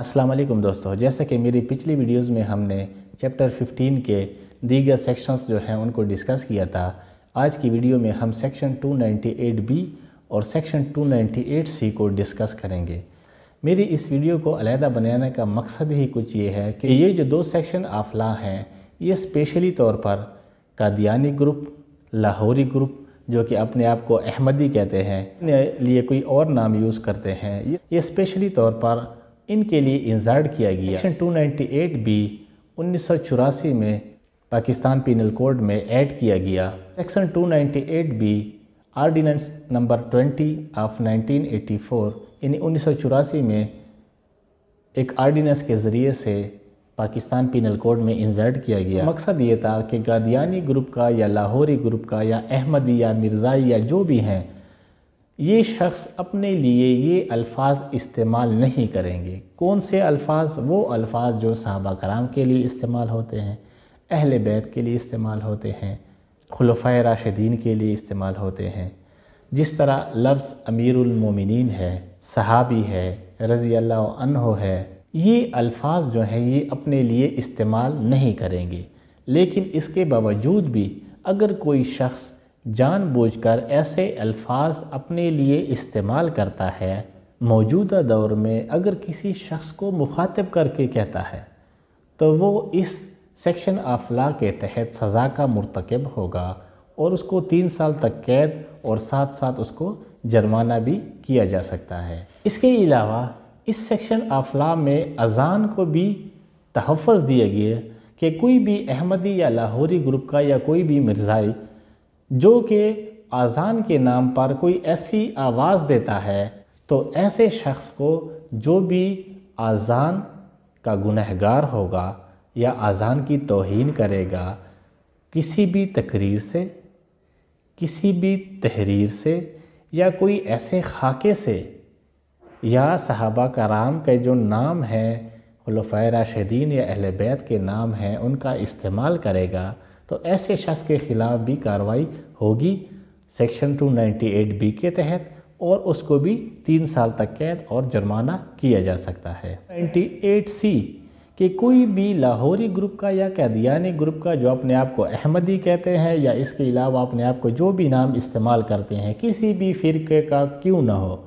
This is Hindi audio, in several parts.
असलम दोस्तों जैसा कि मेरी पिछली वीडियोस में हमने चैप्टर 15 के दीगर सेक्शंस जो हैं उनको डिस्कस किया था आज की वीडियो में हम सेक्शन बी और सेक्शन सी को डिस्कस करेंगे मेरी इस वीडियो को अलहदा बनाने का मकसद ही कुछ ये है कि ये जो दो सेक्शन ऑफ लॉ हैं ये स्पेशली तौर पर कादियानी ग्रुप लाहौरी ग्रुप जो कि अपने आप को अहमदी कहते हैं लिए कोई और नाम यूज़ करते हैं ये स्पेशली तौर पर इनके लिए इंजार्ड किया गया सेक्शन 298 बी उन्नीस में पाकिस्तान पिनल कोड में ऐड किया गया section 298 B ordinance number 20 of 1984 यानी उन्नीस में एक आर्डिनेंस के ज़रिए से पाकिस्तान पिनल कोड में इंजर्ट किया गया मकसद ये था कि गादियानी ग्रुप का या लाहौरी ग्रुप का या अहमदी या मिर्ज़ाई या जो भी हैं ये शख्स अपने लिए ये अल्फाज इस्तेमाल नहीं करेंगे कौन से अल्फाज वो अल्फाज जो सहाबा कराम के लिए इस्तेमाल होते हैं अहल बैत के लिए इस्तेमाल होते हैं खलफ़ राशिदीन के लिए इस्तेमाल होते हैं जिस तरह लफ्ज़ अमीरमिन है सहाबी है रज़ी अल्लाह है ये अल्फाज जो हैं ये अपने लिए इस्तेमाल नहीं करेंगे लेकिन इसके बावजूद भी अगर कोई शख्स जानबूझकर ऐसे अल्फाज अपने लिए इस्तेमाल करता है मौजूदा दौर में अगर किसी शख्स को मुखातिब करके कहता है तो वो इस सेक्शन ऑफ लॉ के तहत सज़ा का मरतकब होगा और उसको तीन साल तक कैद और साथ साथ उसको जुर्माना भी किया जा सकता है इसके अलावा इस सेक्शन ऑफ लॉ में अजान को भी तहफ़ दिया गया कि कोई भी अहमदी या लाहौरी ग्रुप का या कोई भी मिर्ज़ाई जो कि आज़ान के नाम पर कोई ऐसी आवाज़ देता है तो ऐसे शख्स को जो भी आज़ान का गुनहगार होगा या आज़ान की तोहन करेगा किसी भी तकरीर से किसी भी तहरीर से या कोई ऐसे खाके से या सहाबा कराम के जो नाम हैं खलफ़ राशिदीन या अहल बैत के नाम हैं उनका इस्तेमाल करेगा तो ऐसे शख्स के ख़िलाफ़ भी कार्रवाई होगी सेक्शन 298 बी के तहत और उसको भी तीन साल तक कैद और जुर्माना किया जा सकता है 98 सी कि कोई भी लाहौरी ग्रुप का या कैदियानी ग्रुप का जो अपने आप को अहमदी कहते हैं या इसके अलावा अपने आप को जो भी नाम इस्तेमाल करते हैं किसी भी फ़िरके का क्यों ना हो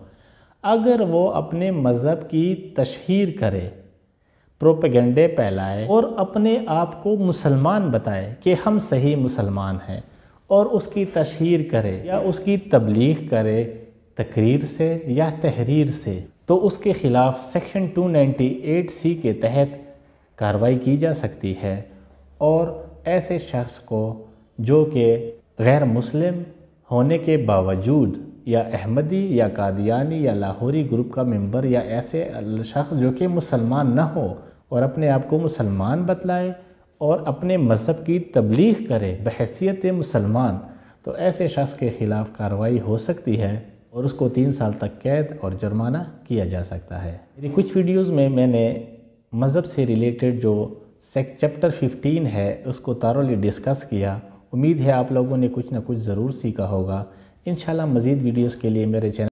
अगर वो अपने मज़हब की तशहर करे प्रोपेगेंडे फैलाए और अपने आप को मुसलमान बताए कि हम सही मुसलमान हैं और उसकी तशहर करे या उसकी तबलीग करे तकरीर से या तहरीर से तो उसके ख़िलाफ़ सेक्शन 298 सी के तहत कार्रवाई की जा सकती है और ऐसे शख्स को जो कि गैर मुस्लिम होने के बावजूद या अहमदी या कादियानी या लाहौरी ग्रुप का मेंबर या ऐसे शख्स जो कि मुसलमान न हो और अपने आप को मुसलमान बतलाए और अपने मज़हब की तबलीग करे बहसीत मुसलमान तो ऐसे शख्स के ख़िलाफ़ कार्रवाई हो सकती है और उसको तीन साल तक कैद और जुर्माना किया जा सकता है मेरी कुछ वीडियोस में मैंने मज़हब से रिलेटेड जो सेक चैप्टर 15 है उसको तारोली डिस्कस किया उम्मीद है आप लोगों ने कुछ ना कुछ ज़रूर सीखा होगा इन मज़ीद वीडियोज़ के लिए मेरे चैनल